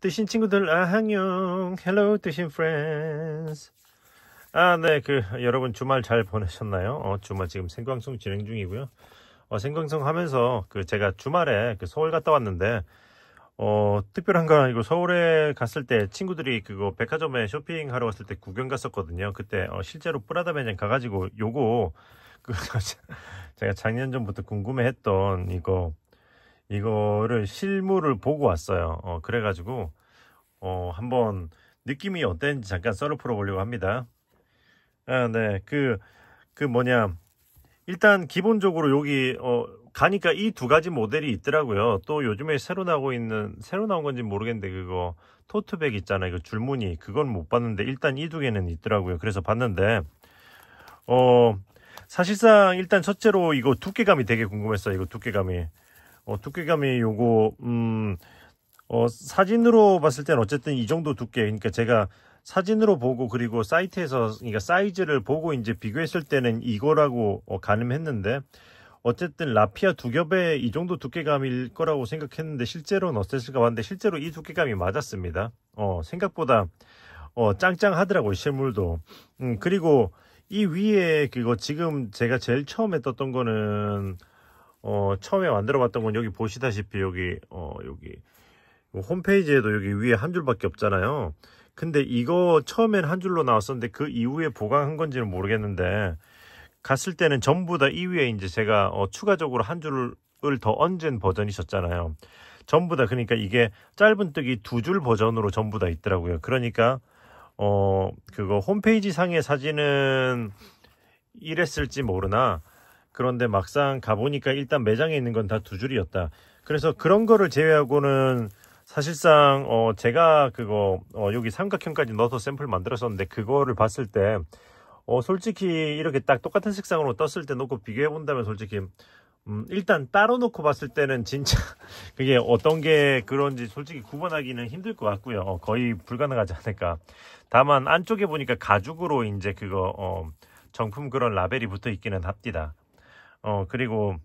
뜨신 친구들 아, 안녕 헬로 뜨신 프렌즈 아네 그 여러분 주말 잘 보내셨나요 어 주말 지금 생방송 진행 중이고요 어 생방송 하면서 그 제가 주말에 그 서울 갔다 왔는데 어 특별한 건 아니고 서울에 갔을 때 친구들이 그거 백화점에 쇼핑하러 갔을 때 구경 갔었거든요 그때 어, 실제로 뿌라다 매장 가가지고 요거 그 제가 작년 전부터 궁금해했던 이거 이거를 실물을 보고 왔어요. 어, 그래가지고 어, 한번 느낌이 어땠는지 잠깐 썰어 풀어보려고 합니다. 아, 네, 그, 그 뭐냐. 일단 기본적으로 여기 어, 가니까 이 두 가지 모델이 있더라고요. 또 요즘에 새로 나오고 있는 새로 나온 건지 모르겠는데 그거 토트백 있잖아요. 그 줄무늬 그건 못 봤는데 일단 이 두 개는 있더라고요. 그래서 봤는데 어 사실상 일단 첫째로 이거 두께감이 되게 궁금했어요. 이거 두께감이 어, 두께감이 요거 음, 어, 사진으로 봤을 땐 어쨌든 이 정도 두께 그러니까 제가 사진으로 보고 그리고 사이트에서 그러니까 사이즈를 보고 이제 비교했을 때는 이거라고 어, 가늠했는데 어쨌든 라피아 두 겹에 이 정도 두께감일 거라고 생각했는데 실제로는 어땠을까 봤는데 실제로 이 두께감이 맞았습니다. 어, 생각보다 어, 짱짱하더라고요 실물도. 음, 그리고 이 위에 그거 지금 제가 제일 처음에 떴던 거는 어, 처음에 만들어봤던 건 여기 보시다시피 여기 어, 여기 홈페이지에도 여기 위에 한 줄밖에 없잖아요. 근데 이거 처음엔 한 줄로 나왔었는데 그 이후에 보강한 건지는 모르겠는데 갔을 때는 전부 다 이 위에 이제 제가 어, 추가적으로 한 줄을 더 얹은 버전이 셨잖아요 전부 다 그러니까 이게 짧은뜨기 두 줄 버전으로 전부 다 있더라고요. 그러니까 어 그거 홈페이지 상의 사진은 이랬을지 모르나 그런데 막상 가보니까 일단 매장에 있는 건 다 두 줄이었다. 그래서 그런 거를 제외하고는 사실상 어 제가 그거 어 여기 삼각형까지 넣어서 샘플 만들었었는데 그거를 봤을 때어 솔직히 이렇게 딱 똑같은 색상으로 떴을 때 놓고 비교해 본다면 솔직히 음 일단 따로 놓고 봤을 때는 진짜 그게 어떤 게 그런지 솔직히 구분하기는 힘들 것 같고요. 어, 거의 불가능하지 않을까. 다만 안쪽에 보니까 가죽으로 이제 그거 어, 정품 그런 라벨이 붙어 있기는 합니다. 어 그리고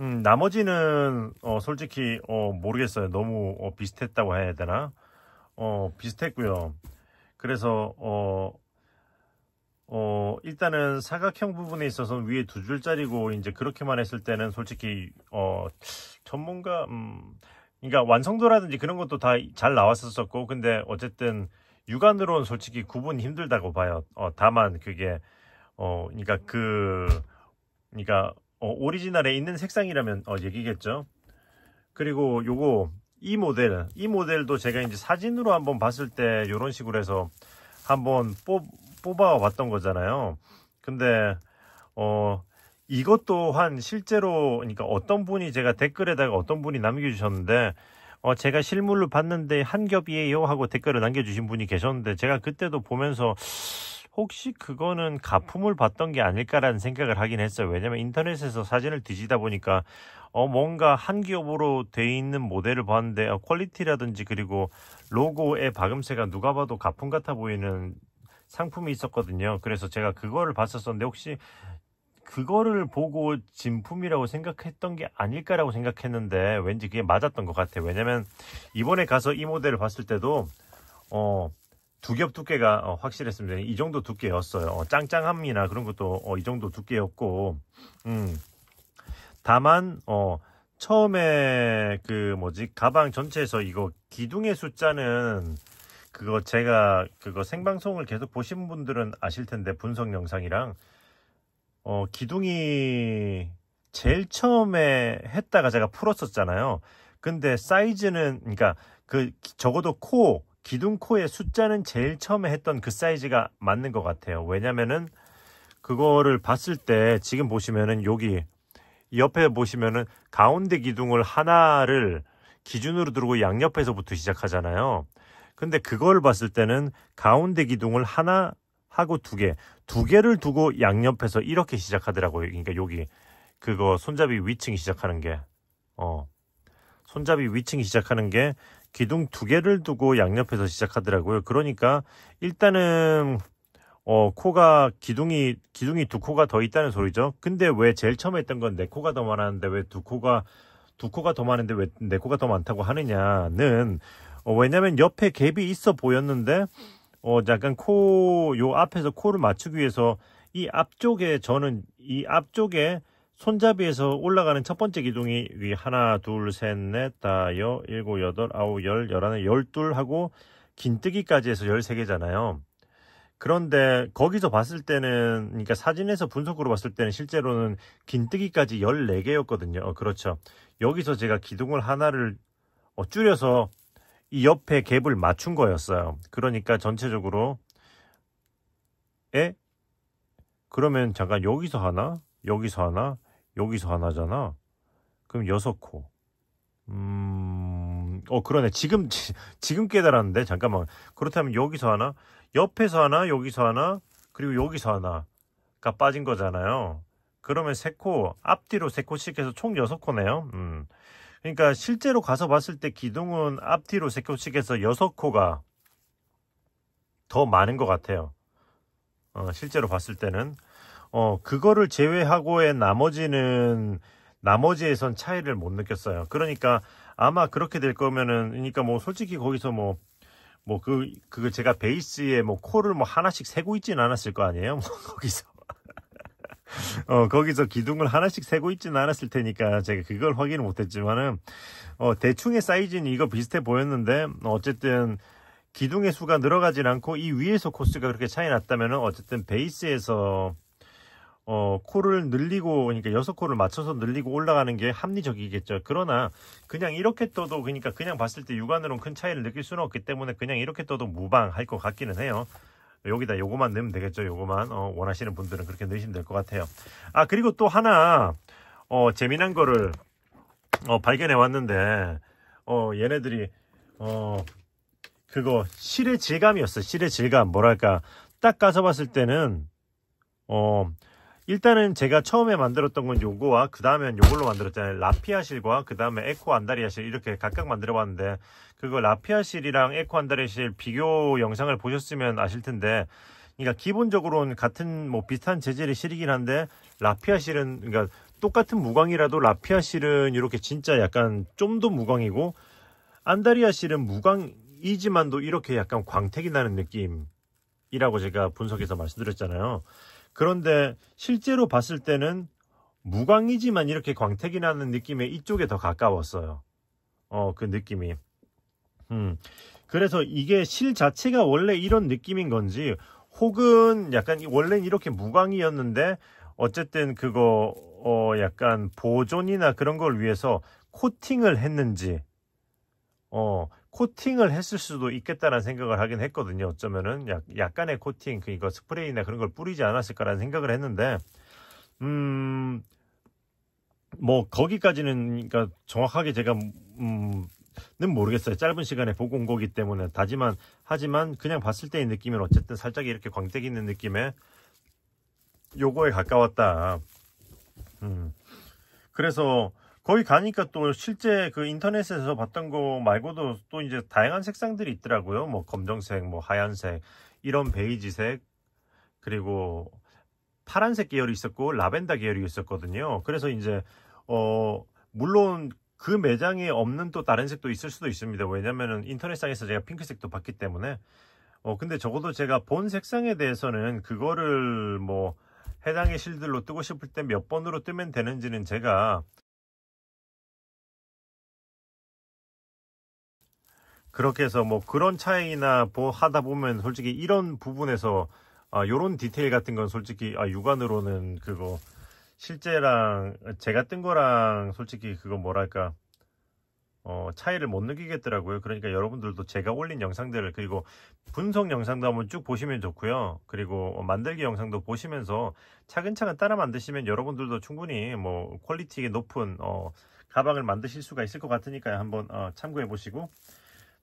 음, 나머지는 어, 솔직히 어, 모르겠어요. 너무 어, 비슷했다고 해야 되나? 어, 비슷했고요. 그래서 어, 어, 일단은 사각형 부분에 있어서는 위에 두 줄짜리고 이제 그렇게만 했을 때는 솔직히 어, 전문가 음, 그러니까 완성도라든지 그런 것도 다 잘 나왔었었고 근데 어쨌든 육안으로는 솔직히 구분 힘들다고 봐요. 어, 다만 그게 어, 그러니까 그 그러니까 어, 오리지널에 있는 색상이라면 어, 얘기겠죠. 그리고 요거 이 모델, 이 모델도 제가 이제 사진으로 한번 봤을 때 이런 식으로 해서 한번 뽑, 뽑아 왔던 거잖아요. 근데 어 이것 또한 실제로 그러니까 어떤 분이 제가 댓글에다가 어떤 분이 남겨주셨는데 어 제가 실물로 봤는데 한 겹이에요 하고 댓글을 남겨주신 분이 계셨는데 제가 그때도 보면서 혹시 그거는 가품을 봤던게 아닐까라는 생각을 하긴 했어요. 왜냐면 인터넷에서 사진을 뒤지다 보니까 어 뭔가 한 기업으로 돼 있는 모델을 봤는데 어, 퀄리티라든지 그리고 로고의 박음새가 누가 봐도 가품 같아 보이는 상품이 있었거든요. 그래서 제가 그거를 봤었었는데 혹시 그거를 보고 진품이라고 생각했던 게 아닐까라고 생각했는데 왠지 그게 맞았던 것 같아요. 왜냐면 이번에 가서 이 모델을 봤을 때도 어 두겹 두께가 어, 확실했습니다. 이 정도 두께였어요. 어, 짱짱함이나 그런 것도 어, 이 정도 두께였고, 음. 다만 어, 처음에 그 뭐지 가방 전체에서 이거 기둥의 숫자는 그거 제가 그거 생방송을 계속 보신 분들은 아실 텐데 분석 영상이랑 어 기둥이 제일 처음에 했다가 제가 풀었었잖아요. 근데 사이즈는 그러니까 그 적어도 코 기둥코의 숫자는 제일 처음에 했던 그 사이즈가 맞는 것 같아요. 왜냐면은 그거를 봤을 때 지금 보시면은 여기 옆에 보시면은 가운데 기둥을 하나를 기준으로 들고 양옆에서부터 시작하잖아요. 근데 그걸 봤을 때는 가운데 기둥을 하나 하고 두 개, 두 개를 두고 양옆에서 이렇게 시작하더라고요. 그러니까 여기 그거 손잡이 위층이 시작하는 게 어. 손잡이 위층이 시작하는 게 기둥 두 개를 두고 양옆에서 시작하더라고요. 그러니까 일단은 어, 코가 기둥이 기둥이 두 코가 더 있다는 소리죠. 근데 왜 제일 처음에 했던 건내 코가 더 많았는데 왜 두 코가 두 코가 더 많은데 왜내 코가 더 많다고 하느냐는 어, 왜냐면 옆에 갭이 있어 보였는데 어 약간 코 요 앞에서 코를 맞추기 위해서 이 앞쪽에 저는 이 앞쪽에 손잡이에서 올라가는 첫 번째 기둥이 위 하나 둘셋넷 다여 일곱 여덟 아홉 열 열하나 열둘 하고 긴뜨기까지 해서 열세 개잖아요 그런데 거기서 봤을 때는 그러니까 사진에서 분석으로 봤을 때는 실제로는 긴뜨기까지 열 네 개였거든요 어, 그렇죠. 여기서 제가 기둥을 하나를 어, 줄여서 이 옆에 갭을 맞춘 거였어요. 그러니까 전체적으로 에? 그러면 잠깐 여기서 하나 여기서 하나, 여기서 하나잖아. 그럼 여섯 코. 음, 어, 그러네. 지금, 지금 깨달았는데? 잠깐만. 그렇다면 여기서 하나, 옆에서 하나, 여기서 하나, 그리고 여기서 하나가 빠진 거잖아요. 그러면 세 코, 앞뒤로 세 코씩 해서 총 여섯 코네요. 음. 그러니까 실제로 가서 봤을 때 기둥은 앞뒤로 세 코씩 해서 여섯 코가 더 많은 것 같아요. 어, 실제로 봤을 때는. 어, 그거를 제외하고의 나머지는 나머지에선 차이를 못 느꼈어요. 그러니까 아마 그렇게 될 거면은 그러니까 뭐 솔직히 거기서 뭐 뭐 그그 제가 베이스에 뭐 코를 뭐 하나씩 세고 있진 않았을 거 아니에요. 뭐 거기서 어, 거기서 기둥을 하나씩 세고 있지는 않았을 테니까 제가 그걸 확인을 못했지만은 어, 대충의 사이즈는 이거 비슷해 보였는데 어쨌든 기둥의 수가 늘어가진 않고 이 위에서 코스가 그렇게 차이 났다면은 어쨌든 베이스에서 어, 코를 늘리고, 그러니까 여섯 코를 맞춰서 늘리고 올라가는 게 합리적이겠죠. 그러나, 그냥 이렇게 떠도, 그러니까 그냥 봤을 때 육안으로는 큰 차이를 느낄 수는 없기 때문에 그냥 이렇게 떠도 무방할 것 같기는 해요. 여기다 요거만 넣으면 되겠죠. 요거만. 어, 원하시는 분들은 그렇게 넣으시면 될 것 같아요. 아, 그리고 또 하나, 어, 재미난 거를, 어, 발견해 왔는데, 어, 얘네들이, 어, 그거, 실의 질감이었어. 실의 질감. 뭐랄까. 딱 가서 봤을 때는, 어, 일단은 제가 처음에 만들었던 건 요거와 그 다음엔 요걸로 만들었잖아요 라피아실과 그 다음에 에코 안다리아실 이렇게 각각 만들어 봤는데 그거 라피아실이랑 에코 안다리아실 비교 영상을 보셨으면 아실 텐데 그러니까 기본적으로는 같은 뭐 비슷한 재질의 실이긴 한데 라피아실은 그러니까 똑같은 무광이라도 라피아실은 이렇게 진짜 약간 좀 더 무광이고 안다리아실은 무광이지만도 이렇게 약간 광택이 나는 느낌이라고 제가 분석해서 말씀드렸잖아요 그런데 실제로 봤을 때는 무광이지만 이렇게 광택이 나는 느낌에 이쪽에 더 가까웠어요. 어, 그 느낌이. 음. 그래서 이게 실 자체가 원래 이런 느낌인 건지 혹은 약간 원래는 이렇게 무광이었는데 어쨌든 그거 어 약간 보존이나 그런 걸 위해서 코팅을 했는지 어 코팅을 했을 수도 있겠다라는 생각을 하긴 했거든요. 어쩌면은 약, 약간의 코팅, 그니까 스프레이나 그런 걸 뿌리지 않았을까라는 생각을 했는데, 음, 뭐, 거기까지는, 그니까 정확하게 제가, 음, 는 모르겠어요. 짧은 시간에 보고 온 거기 때문에. 다지만, 하지만 그냥 봤을 때의 느낌은 어쨌든 살짝 이렇게 광택 있는 느낌에 요거에 가까웠다. 음. 그래서 거기 가니까 또 실제 그 인터넷에서 봤던 거 말고도 또 이제 다양한 색상들이 있더라고요. 뭐 검정색, 뭐 하얀색, 이런 베이지색, 그리고 파란색 계열이 있었고 라벤더 계열이 있었거든요. 그래서 이제 어 물론 그 매장에 없는 또 다른 색도 있을 수도 있습니다. 왜냐면은 인터넷상에서 제가 핑크색도 봤기 때문에 어 근데 적어도 제가 본 색상에 대해서는 그거를 뭐 해당의 실들로 뜨고 싶을 때 몇 번으로 뜨면 되는지는 제가 그렇게 해서 뭐 그런 차이나 뭐 하다 보면 솔직히 이런 부분에서 아 요런 디테일 같은 건 솔직히 아 육안으로는 그거 실제랑 제가 뜬 거랑 솔직히 그거 뭐랄까 어, 차이를 못 느끼겠더라고요. 그러니까 여러분들도 제가 올린 영상들을 그리고 분석 영상도 한번 쭉 보시면 좋고요. 그리고 만들기 영상도 보시면서 차근차근 따라 만드시면 여러분들도 충분히 뭐 퀄리티 높은 어, 가방을 만드실 수가 있을 것같으니까 한번 어, 참고해 보시고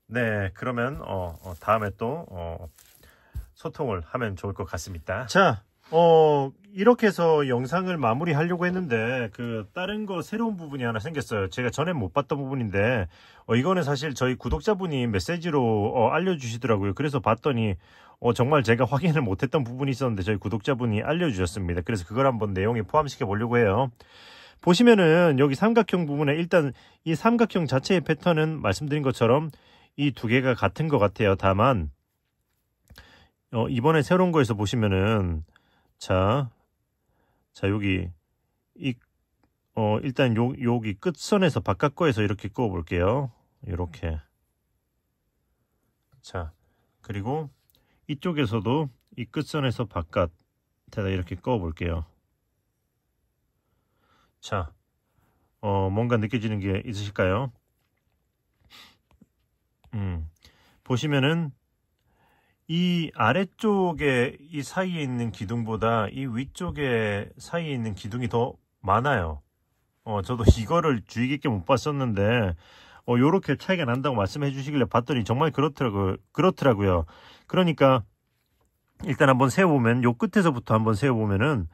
네, 그러면 어, 어, 다음에 또 어, 소통을 하면 좋을 것 같습니다. 자, 어, 이렇게 해서 영상을 마무리하려고 했는데 그 다른 거 새로운 부분이 하나 생겼어요. 제가 전에 못 봤던 부분인데 어, 이거는 사실 저희 구독자분이 메시지로 어, 알려주시더라고요. 그래서 봤더니 어, 정말 제가 확인을 못했던 부분이 있었는데 저희 구독자분이 알려주셨습니다. 그래서 그걸 한번 내용에 포함시켜 보려고 해요. 보시면은 여기 삼각형 부분에 일단 이 삼각형 자체의 패턴은 말씀드린 것처럼 이두 개가 같은 것 같아요. 다만 어, 이번에 새로운 거에서 보시면은 자, 자 여기 이 어, 일단 요 여기 끝선에서 바깥 거에서 이렇게 꺼 볼게요. 이렇게 자 그리고 이쪽에서도 이 끝선에서 바깥에다 이렇게 꺼 볼게요. 자, 어, 뭔가 느껴지는 게 있으실까요? 음, 보시면은 이 아래쪽에 이 사이에 있는 기둥보다 이 위쪽에 사이에 있는 기둥이 더 많아요. 어, 저도 이거를 주의 깊게 못 봤었는데 어, 요렇게 차이가 난다고 말씀해 주시길래 봤더니 정말 그렇더라고요. 그렇더라고요. 그러니까 일단 한번 세워보면 요 끝에서부터 한번 세워보면은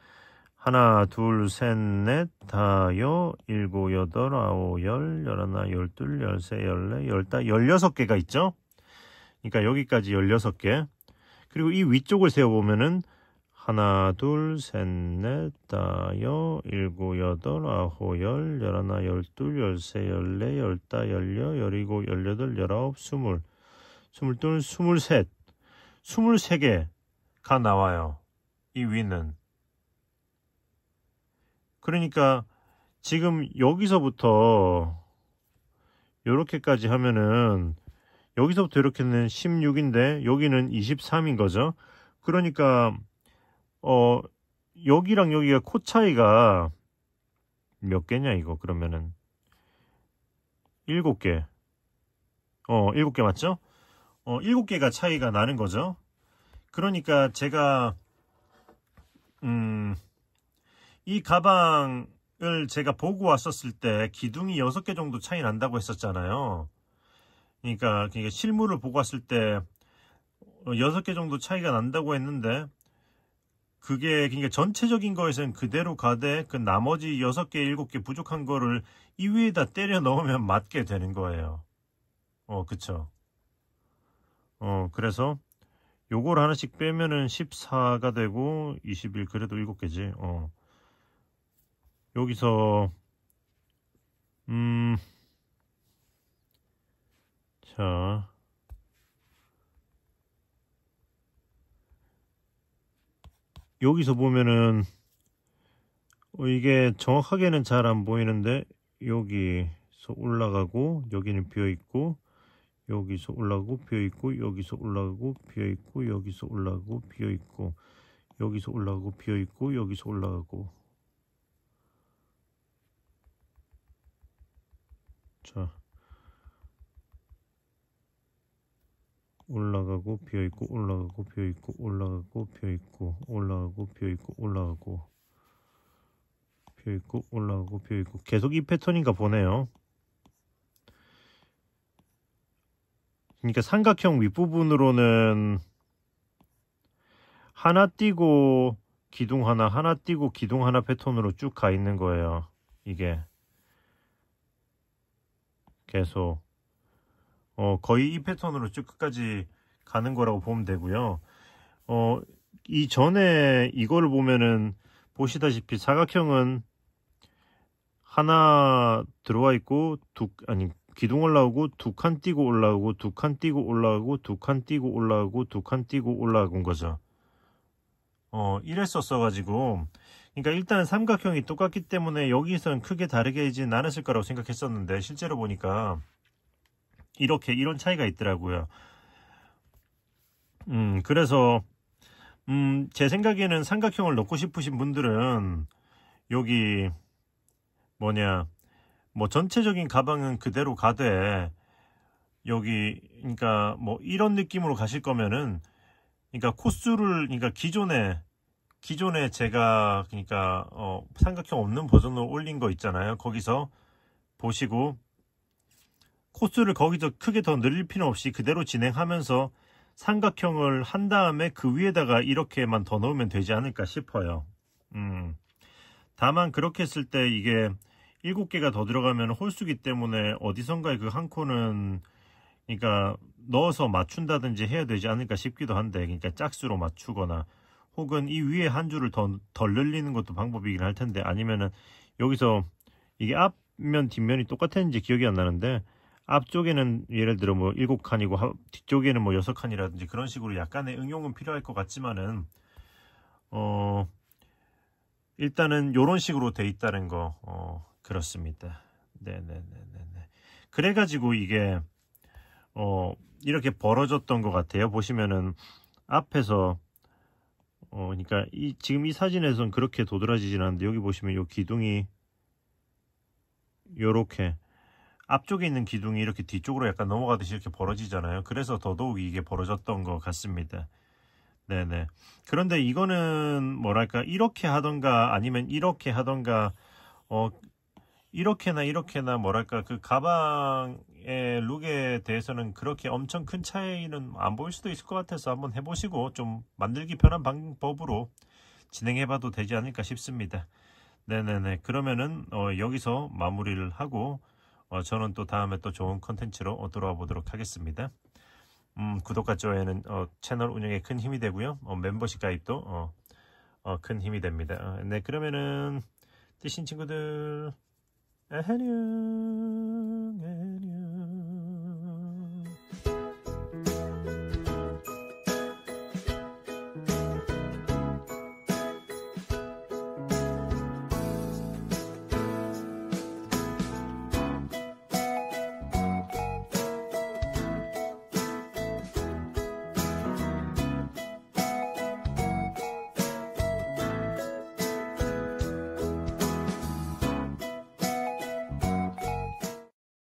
하나, 둘, 셋, 넷, 다요, 일곱, 여덟, 아홉, 열, 열하나, 열둘, 열세, 열네, 열다, 열여섯 개가 있죠? 그러니까 여기까지 열여섯 개. 그리고 이 위쪽을 세어보면은 하나, 둘, 셋, 넷, 다여, 일곱, 여덟, 아홉, 열, 열하나, 열둘, 열세, 열네, 열다, 열여, 열일곱, 열여덟, 열아홉, 스물, 스물둘, 스물셋, 스물세 개가 나와요. 이 위는. 그러니까 지금 여기서부터 이렇게까지 하면은 여기서부터 이렇게는 16인데 여기는 23인 거죠. 그러니까 어 여기랑 여기가 코 차이가 몇 개냐 이거 그러면은 7개 어 7개 맞죠? 어 7개가 차이가 나는 거죠. 그러니까 제가 음이 가방을 제가 보고 왔었을 때 기둥이 6개 정도 차이 난다고 했었잖아요. 그러니까 실물을 보고 왔을 때 6개 정도 차이가 난다고 했는데 그게 그러니까 전체적인 거에서는 그대로 가되 그 나머지 6개, 7개 부족한 거를 이 위에다 때려 넣으면 맞게 되는 거예요. 어, 그쵸. 어, 그래서 요걸 하나씩 빼면은 14가 되고 21 그래도 7개지. 어. 여기서 음 자 여기서 보면은 어, 이게 정확하게는 잘 안 보이는데 여기서 올라가고 여기는 비어있고 여기서 올라가고 비어있고 여기서 올라가고 비어있고 여기서 올라가고 비어있고 여기서 올라가고 비어있고 여기서 올라가고 자 올라가고 비어있고 올라가고 비어있고 올라가고 비어있고 올라가고 비어있고 올라가고 비어있고 올라가고 비어있고 계속 이 패턴인가 보네요 그러니까 삼각형 윗부분으로는 하나 띄고 기둥 하나 하나 띄고 기둥 하나 패턴으로 쭉 가 있는 거예요 이게 계속 어, 거의 이 패턴으로 쭉 끝까지 가는 거라고 보면 되고요. 어, 이 전에 이거를 보면은 보시다시피 사각형은 하나 들어와 있고 두 아니 기둥 올라오고 두칸띄고 올라오고 두칸띄고 올라오고 두칸띄고 올라오고 두칸띄고 올라온 거죠. 어, 이랬었어 가지고 그러니까 일단은 삼각형이 똑같기 때문에 여기서는 크게 다르게 이진 않았을 거라고 생각했었는데 실제로 보니까 이렇게 이런 차이가 있더라고요. 음, 그래서 음, 제 생각에는 삼각형을 넣고 싶으신 분들은 여기 뭐냐 뭐 전체적인 가방은 그대로 가되 여기 그러니까 뭐 이런 느낌으로 가실 거면은 그러니까 코스를 그러니까 기존에 기존에 제가 그러니까 어, 삼각형 없는 버전으로 올린 거 있잖아요. 거기서 보시고 코스를 거기서 크게 더 늘릴 필요 없이 그대로 진행하면서 삼각형을 한 다음에 그 위에다가 이렇게만 더 넣으면 되지 않을까 싶어요. 음. 다만 그렇게 했을 때 이게 7개가 더 들어가면 홀수기 때문에 어디선가에 그한 코는 그러니까 넣어서 맞춘다든지 해야 되지 않을까 싶기도 한데 그러니까 짝수로 맞추거나 혹은 이 위에 한 줄을 더, 덜 늘리는 것도 방법이긴 할 텐데 아니면은 여기서 이게 앞면 뒷면이 똑같았는지 기억이 안 나는데 앞쪽에는 예를 들어 뭐 7칸이고 뒤쪽에는 뭐 6칸이라든지 그런 식으로 약간의 응용은 필요할 것 같지만은 어 일단은 요런 식으로 돼 있다는 거 어 그렇습니다. 네네네네네. 그래가지고 이게 어 이렇게 벌어졌던 것 같아요. 보시면은 앞에서 어, 그러니까 이 지금 이사진에서는 그렇게 도드라지진 않는데 여기 보시면 이 기둥이 요렇게 앞쪽에 있는 기둥이 이렇게 뒤쪽으로 약간 넘어가듯이 이렇게 벌어지잖아요. 그래서 더더욱 이게 벌어졌던 것 같습니다. 네네. 그런데 이거는 뭐랄까 이렇게 하던가 아니면 이렇게 하던가 어 이렇게나 이렇게나 뭐랄까 그 가방 의 예, 룩에 대해서는 그렇게 엄청 큰 차이는 안 보일 수도 있을 것 같아서 한번 해보시고 좀 만들기 편한 방법으로 진행해봐도 되지 않을까 싶습니다. 네네네 그러면은 어, 여기서 마무리를 하고 어, 저는 또 다음에 또 좋은 컨텐츠로 돌아와 보도록 하겠습니다. 음, 구독과 좋아요는 어, 채널 운영에 큰 힘이 되고요. 어, 멤버십 가입도 어, 어 큰 힘이 됩니다. 어, 네 그러면은 뛰신 친구들 안녕